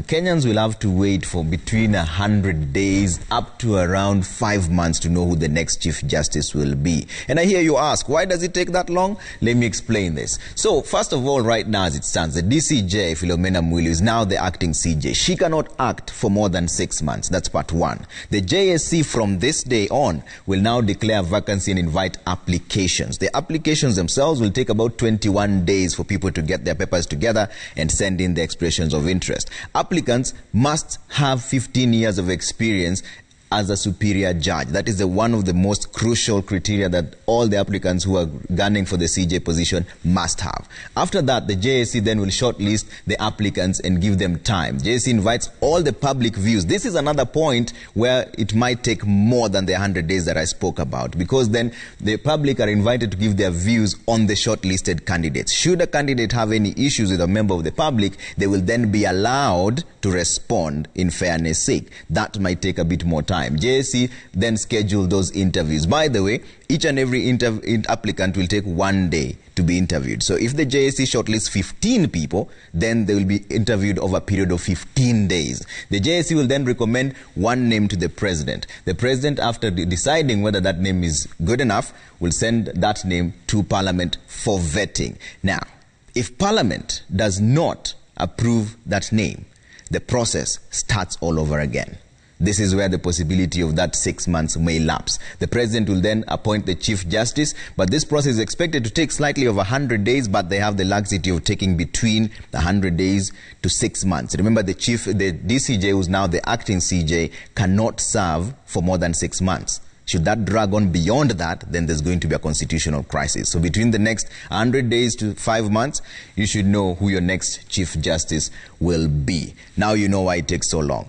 Kenyans will have to wait for between 100 days up to around 5 months to know who the next Chief Justice will be. And I hear you ask, why does it take that long? Let me explain this. So, first of all, right now as it stands, the DCJ, Philomena Mwilu, is now the acting CJ. She cannot act for more than 6 months. That's part 1. The JSC from this day on will now declare vacancy and invite applications. The applications themselves will take about 21 days for people to get their papers together and send in the expressions of interest applicants must have 15 years of experience as a superior judge. That is the one of the most crucial criteria that all the applicants who are gunning for the CJ position must have. After that, the JSC then will shortlist the applicants and give them time. JSC invites all the public views. This is another point where it might take more than the 100 days that I spoke about because then the public are invited to give their views on the shortlisted candidates. Should a candidate have any issues with a member of the public, they will then be allowed to respond in fairness sake. That might take a bit more time time. JSC then schedule those interviews. By the way, each and every applicant will take one day to be interviewed. So if the JSC shortlists 15 people, then they will be interviewed over a period of 15 days. The JSC will then recommend one name to the president. The president, after de deciding whether that name is good enough, will send that name to parliament for vetting. Now, if parliament does not approve that name, the process starts all over again. This is where the possibility of that six months may lapse. The president will then appoint the chief justice, but this process is expected to take slightly over 100 days, but they have the laxity of taking between 100 days to six months. Remember, the chief, the DCJ, who's now the acting CJ, cannot serve for more than six months. Should that drag on beyond that, then there's going to be a constitutional crisis. So between the next 100 days to five months, you should know who your next Chief Justice will be. Now you know why it takes so long.